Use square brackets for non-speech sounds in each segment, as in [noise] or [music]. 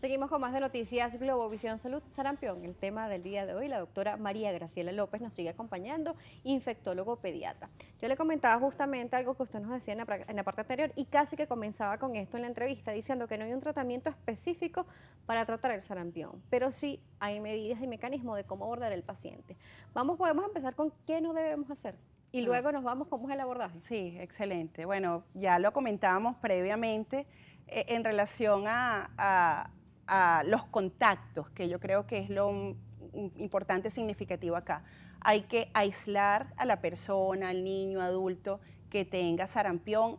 Seguimos con más de noticias Globo, Visión Salud Sarampión. El tema del día de hoy, la doctora María Graciela López nos sigue acompañando, infectólogo pediatra. Yo le comentaba justamente algo que usted nos decía en la, parte anterior y casi que comenzaba con esto en la entrevista, diciendo que no hay un tratamiento específico para tratar el sarampión, pero sí hay medidas y mecanismos de cómo abordar el paciente. Vamos, podemos empezar con qué no debemos hacer. Y ah. luego nos vamos, ¿cómo es el abordaje? Sí, excelente. Bueno, ya lo comentábamos previamente eh, en relación a a los contactos, que yo creo que es lo importante, significativo acá. Hay que aislar a la persona, al niño, adulto que tenga sarampión,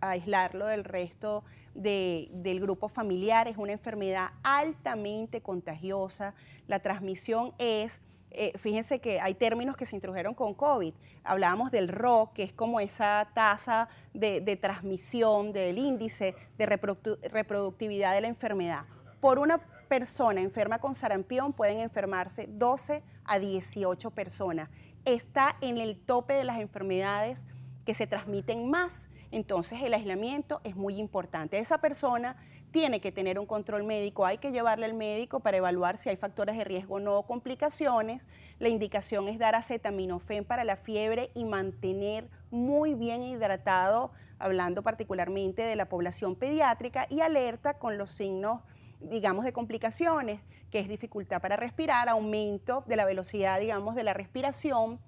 aislarlo del resto del grupo familiar. Es una enfermedad altamente contagiosa. La transmisión es eh, fíjense que hay términos que se introdujeron con COVID. Hablábamos del ROC, que es como esa tasa de, de transmisión del índice de reproductividad de la enfermedad por una persona enferma con sarampión pueden enfermarse 12 a 18 personas. Está en el tope de las enfermedades que se transmiten más, entonces el aislamiento es muy importante. Esa persona tiene que tener un control médico, hay que llevarle al médico para evaluar si hay factores de riesgo o no, complicaciones. La indicación es dar acetaminofén para la fiebre y mantener muy bien hidratado, hablando particularmente de la población pediátrica, y alerta con los signos digamos, de complicaciones, que es dificultad para respirar, aumento de la velocidad, digamos, de la respiración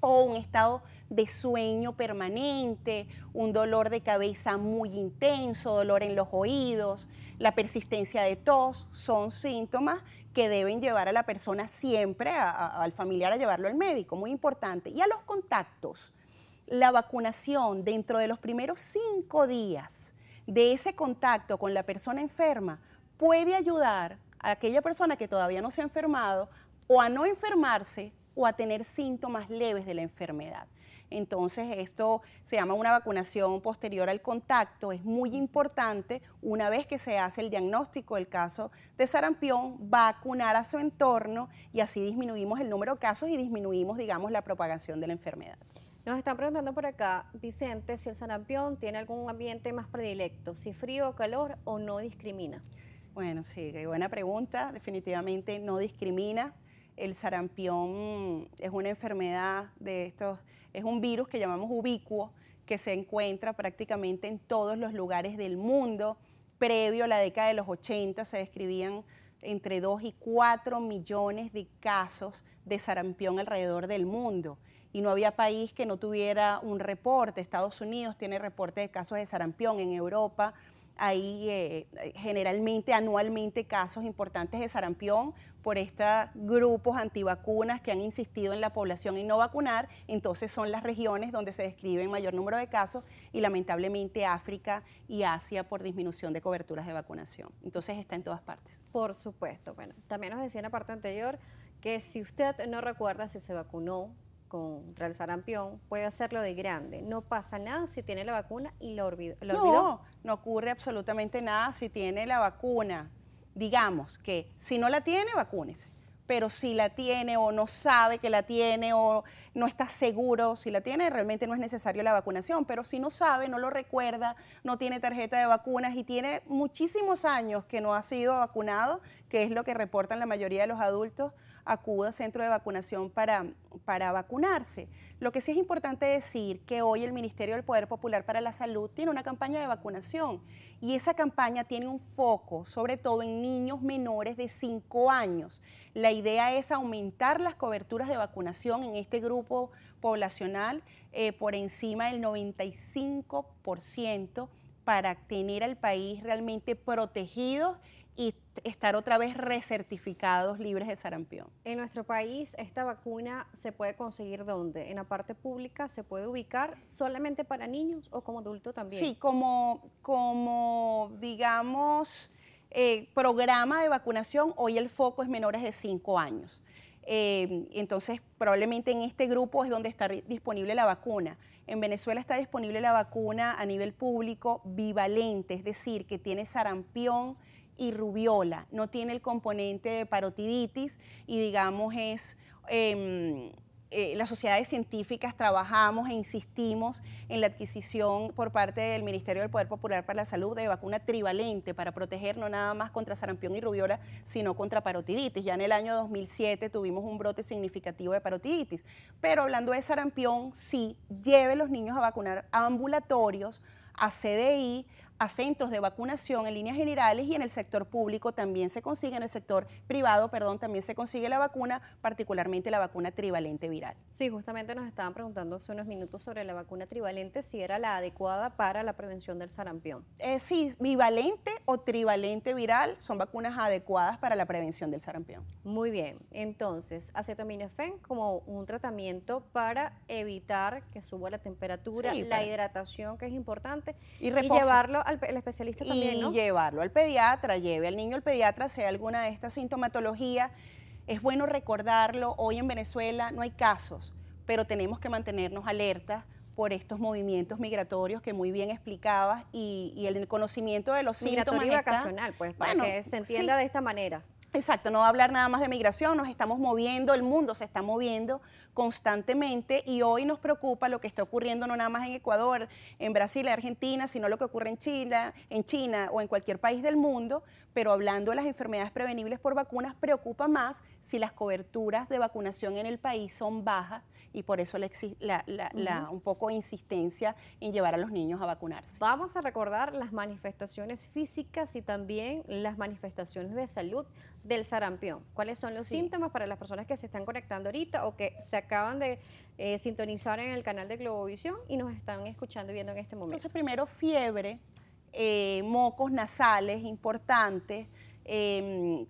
o un estado de sueño permanente, un dolor de cabeza muy intenso, dolor en los oídos, la persistencia de tos, son síntomas que deben llevar a la persona siempre, al familiar, a llevarlo al médico, muy importante. Y a los contactos, la vacunación dentro de los primeros cinco días de ese contacto con la persona enferma puede ayudar a aquella persona que todavía no se ha enfermado o a no enfermarse o a tener síntomas leves de la enfermedad. Entonces, esto se llama una vacunación posterior al contacto. Es muy importante, una vez que se hace el diagnóstico del caso de sarampión, vacunar a su entorno y así disminuimos el número de casos y disminuimos, digamos, la propagación de la enfermedad. Nos están preguntando por acá, Vicente, si el sarampión tiene algún ambiente más predilecto, si frío o calor o no discrimina. Bueno, sí, qué buena pregunta. Definitivamente no discrimina. El sarampión es una enfermedad de estos, es un virus que llamamos ubicuo, que se encuentra prácticamente en todos los lugares del mundo. Previo a la década de los 80 se describían entre 2 y 4 millones de casos de sarampión alrededor del mundo. Y no había país que no tuviera un reporte. Estados Unidos tiene reporte de casos de sarampión en Europa, hay eh, eh, generalmente, anualmente, casos importantes de sarampión por estos grupos antivacunas que han insistido en la población en no vacunar. Entonces son las regiones donde se describen mayor número de casos y lamentablemente África y Asia por disminución de coberturas de vacunación. Entonces está en todas partes. Por supuesto. Bueno, también nos decía en la parte anterior que si usted no recuerda si se vacunó contra el sarampión, puede hacerlo de grande. No pasa nada si tiene la vacuna y lo, olvidó. No, no ocurre absolutamente nada si tiene la vacuna. Digamos que si no la tiene, vacúnese. Pero si la tiene o no sabe que la tiene o no está seguro, si la tiene, realmente no es necesario la vacunación. Pero si no sabe, no lo recuerda, no tiene tarjeta de vacunas y tiene muchísimos años que no ha sido vacunado, que es lo que reportan la mayoría de los adultos, acuda a centro de vacunación para, para vacunarse. Lo que sí es importante decir que hoy el Ministerio del Poder Popular para la Salud tiene una campaña de vacunación y esa campaña tiene un foco sobre todo en niños menores de 5 años. La idea es aumentar las coberturas de vacunación en este grupo poblacional eh, por encima del 95% para tener al país realmente protegido y estar otra vez recertificados libres de sarampión. En nuestro país, esta vacuna se puede conseguir dónde? En la parte pública se puede ubicar solamente para niños o como adulto también. Sí, como, como digamos, eh, programa de vacunación, hoy el foco es menores de 5 años. Em, entonces, probablemente en este grupo es donde está disponible la vacuna. En Venezuela está disponible la vacuna a nivel público bivalente, es decir, que tiene sarampión y rubiola, no tiene el componente de parotiditis y digamos es... Em, eh, las sociedades científicas trabajamos e insistimos en la adquisición por parte del Ministerio del Poder Popular para la Salud de vacuna trivalente para proteger no nada más contra sarampión y rubiola, sino contra parotiditis. Ya en el año 2007 tuvimos un brote significativo de parotiditis. Pero hablando de sarampión, sí, lleve los niños a vacunar ambulatorios, a CDI, acentos de vacunación en líneas generales y en el sector público también se consigue, en el sector privado, perdón, también se consigue la vacuna, particularmente la vacuna trivalente viral. Sí, justamente nos estaban preguntando hace unos minutos sobre la vacuna trivalente, si era la adecuada para la prevención del sarampión. Eh, sí, bivalente o trivalente viral son vacunas adecuadas para la prevención del sarampión. Muy bien, entonces, acetaminofén como un tratamiento para evitar que suba la temperatura, la hidratación que es importante y, y llevarlo el especialista también, y llevarlo al pediatra, lleve al niño al pediatra, sea alguna de estas sintomatologías. Es bueno recordarlo, hoy en Venezuela no hay casos, pero tenemos que mantenernos alertas por estos movimientos migratorios que muy bien explicabas y, el conocimiento de los síntomas. Migratorio pues, para que se entienda de esta manera. Exacto, no va a hablar nada más de migración, nos estamos moviendo, el mundo se está moviendo, constantemente y hoy nos preocupa lo que está ocurriendo no nada más en Ecuador, en Brasil, en Argentina, sino lo que ocurre en China, en China o en cualquier país del mundo, pero hablando de las enfermedades prevenibles por vacunas, preocupa más si las coberturas de vacunación en el país son bajas y por eso la, un poco insistencia en llevar a los niños a vacunarse. Vamos a recordar las manifestaciones físicas y también las manifestaciones de salud del sarampión. ¿Cuáles son los síntomas para las personas que se están conectando ahorita o que se acaban de eh, sintonizar en el canal de Globovisión y nos están escuchando y viendo en este momento. Entonces, primero fiebre, eh, mocos nasales importantes, em,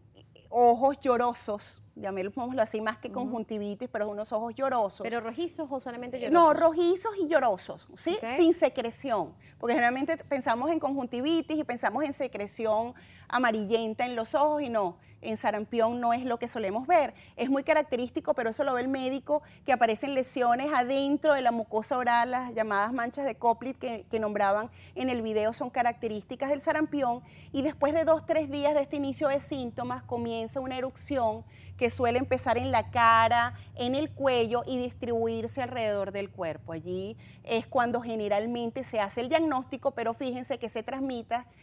ojos llorosos, llamémoslo así, más que conjuntivitis, pero unos ojos llorosos. ¿Pero rojizos o solamente eh, llorosos? No, rojizos y llorosos, ¿sí? Sin secreción, porque generalmente pensamos en conjuntivitis y pensamos en secreción amarillenta en los ojos y no en sarampión no es lo que solemos ver. Es muy característico, pero eso lo ve el médico, que aparecen lesiones adentro de la mucosa oral, las llamadas manchas de Coplit que, nombraban en el video son características del sarampión. Y después de dos, tres días de este inicio de síntomas, comienza una erupción que suele empezar en la cara, en el cuello y distribuirse alrededor del cuerpo. Allí es cuando generalmente se hace el diagnóstico, pero fíjense que se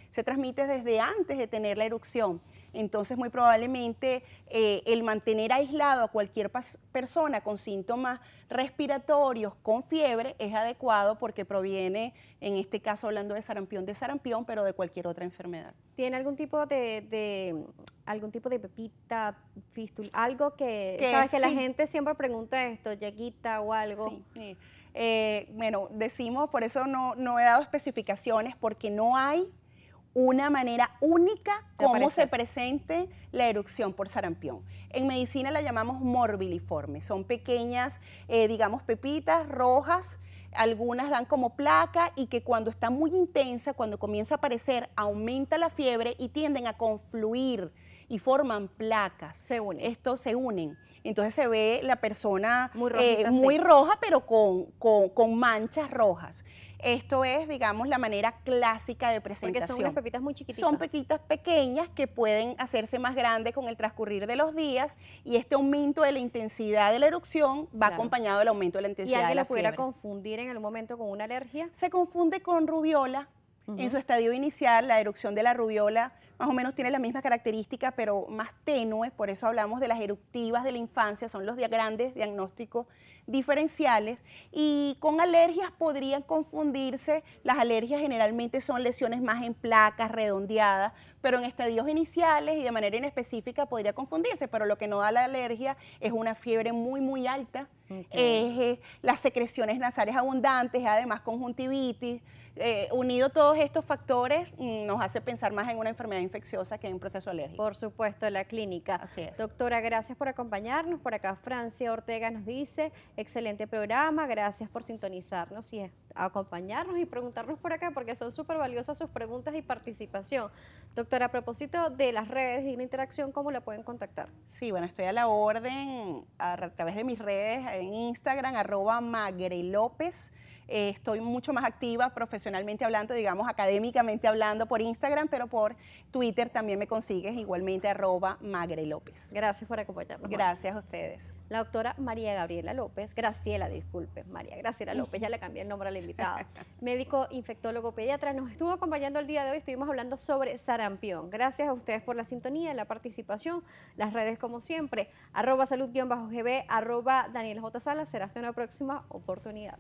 se transmite desde antes de tener la erupción. Entonces, muy probablemente eh, el mantener aislado a cualquier persona con síntomas respiratorios, con fiebre, es adecuado porque proviene, en este caso hablando de sarampión, de sarampión, pero de cualquier otra enfermedad. ¿Tiene algún tipo de, algún tipo de pepita, fístula, algo que, sabes que la gente siempre pregunta esto, llaguita o algo? Eh, eh, bueno, decimos, por eso no he dado especificaciones, porque no hay una manera única cómo se presente la erupción por sarampión. En medicina la llamamos morbiliforme, son pequeñas, eh, digamos, pepitas rojas, algunas dan como placa y que cuando está muy intensa, cuando comienza a aparecer, aumenta la fiebre y tienden a confluir y forman placas. Se unen. se unen. Entonces se ve la persona muy, eh, roja, pero con, con manchas rojas. Esto es, digamos, la manera clásica de presentación. Porque son unas pepitas muy chiquititas. Son pepitas pequeñas que pueden hacerse más grandes con el transcurrir de los días y este aumento de la intensidad de la erupción va acompañado del aumento de la intensidad ¿Y alguien de la pudiera confundir en algún momento con una alergia? Se confunde con rubiola. En su estadio inicial, la erupción de la rubiola más o menos tiene la misma característica, pero más tenue. por eso hablamos de las eruptivas de la infancia, son los grandes diagnósticos diferenciales. Y con alergias podrían confundirse, las alergias generalmente son lesiones más en placas, redondeadas, pero en estadios iniciales y de manera inespecífica podría confundirse, pero lo que no da la alergia es una fiebre muy, muy alta, es eh, las secreciones nasales abundantes, además conjuntivitis. Eh, unido todos estos factores, mm, nos hace pensar más en una enfermedad infecciosa que en un proceso alérgico. Por supuesto, la clínica. Así es. Doctora, gracias por acompañarnos. Por acá Francia Ortega nos dice, excelente programa, gracias por sintonizarnos y acompañarnos y preguntarnos por acá porque son súper valiosas sus preguntas y participación. Doctora, a propósito de las redes y la Interacción, ¿cómo la pueden contactar? Sí, bueno, estoy a la orden a, través de mis redes en Instagram, arroba Magre eh, estoy mucho más activa profesionalmente hablando, digamos académicamente hablando por Instagram, pero por Twitter también me consigues igualmente arroba Magre López. Gracias por acompañarnos. Gracias a ustedes. La doctora María Gabriela López, Graciela, disculpe, María Graciela López, ya le cambié el nombre a la invitada, [laughs] médico infectólogo pediatra, nos estuvo acompañando el día de hoy, estuvimos hablando sobre sarampión. Gracias a ustedes por la sintonía, la participación, las redes como siempre, arroba salud-gb, arroba Daniel J. Sala, será hasta una próxima oportunidad.